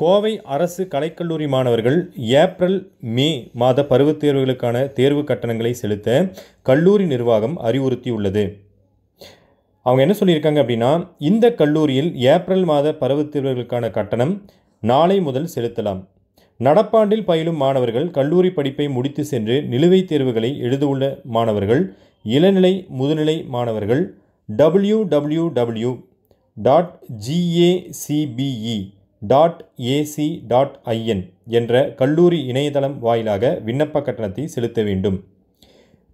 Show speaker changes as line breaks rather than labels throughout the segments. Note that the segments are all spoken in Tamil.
கோவை அரசு கலைக்கல்லூரி மாணவர்கள் ஏப்ரல் மே மாத பருவத் தேர்வுகளுக்கான தேர்வு கட்டணங்களை செலுத்த கல்லூரி நிர்வாகம் அறிவுறுத்தியுள்ளது அவங்க என்ன சொல்லியிருக்காங்க அப்படின்னா இந்த கல்லூரியில் ஏப்ரல் மாத பருவத் தேர்வுகளுக்கான கட்டணம் நாளை முதல் செலுத்தலாம் நடப்பாண்டில் பயிலும் மாணவர்கள் கல்லூரி படிப்பை முடித்து சென்று நிலுவைத் தேர்வுகளை எழுதவுள்ள மாணவர்கள் இளநிலை முதுநிலை மாணவர்கள் W W W dot GACPE dot AC dot IN என்ற கல்லூரி இணையதளம் வாயிலாக விண்ணப்ப கட்டணத்தை செலுத்த வேண்டும்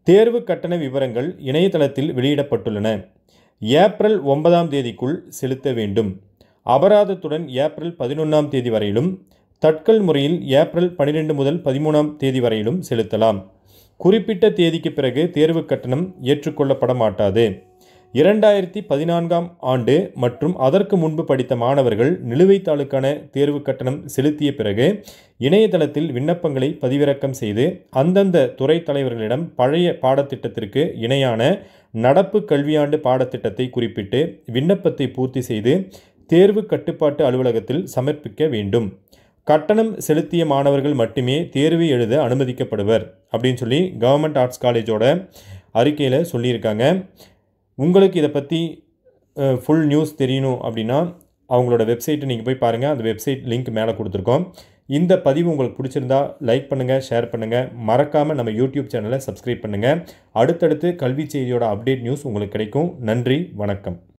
தேர்வு கட்டண விவரங்கள் இணையதளத்தில் வெளியிடப்பட்டுள்ளன ஏப்ரல் ஒன்பதாம் தேதிக்குள் செலுத்த வேண்டும் அபராதத்துடன் ஏப்ரல் பதினொன்றாம் தேதி வரையிலும் தட்கல் முறையில் ஏப்ரல் பனிரெண்டு முதல் பதிமூணாம் தேதி வரையிலும் செலுத்தலாம் குறிப்பிட்ட தேதிக்கு பிறகு தேர்வு கட்டணம் ஏற்றுக்கொள்ளப்பட மாட்டாது இரண்டாயிரத்தி பதினான்காம் ஆண்டு மற்றும் அதற்கு முன்பு படித்த மாணவர்கள் நிலுவைத்தாளுக்கான தேர்வு கட்டணம் செலுத்திய பிறகு இணையதளத்தில் விண்ணப்பங்களை பதிவிறக்கம் செய்து அந்தந்த துறை தலைவர்களிடம் பழைய பாடத்திட்டத்திற்கு இணையான நடப்பு கல்வியாண்டு பாடத்திட்டத்தை குறிப்பிட்டு விண்ணப்பத்தை பூர்த்தி செய்து தேர்வு கட்டுப்பாட்டு அலுவலகத்தில் சமர்ப்பிக்க வேண்டும் கட்டணம் செலுத்திய மாணவர்கள் மட்டுமே தேர்வு எழுத அனுமதிக்கப்படுவர் அப்படின்னு சொல்லி கவர்மெண்ட் ஆர்ட்ஸ் காலேஜோட அறிக்கையில் சொல்லியிருக்காங்க உங்களுக்கு இதை பற்றி ஃபுல் நியூஸ் தெரியணும் அப்படின்னா அவங்களோட வெப்சைட்டை நீங்கள் போய் பாருங்கள் அந்த வெப்சைட் லிங்க் மேலே கொடுத்துருக்கோம் இந்த பதிவு உங்களுக்கு பிடிச்சிருந்தா லைக் பண்ணுங்கள் ஷேர் பண்ணுங்கள் மறக்காமல் நம்ம யூடியூப் சேனலை சப்ஸ்கிரைப் பண்ணுங்கள் அடுத்தடுத்து கல்வி செய்தியோட அப்டேட் நியூஸ் உங்களுக்கு கிடைக்கும் நன்றி வணக்கம்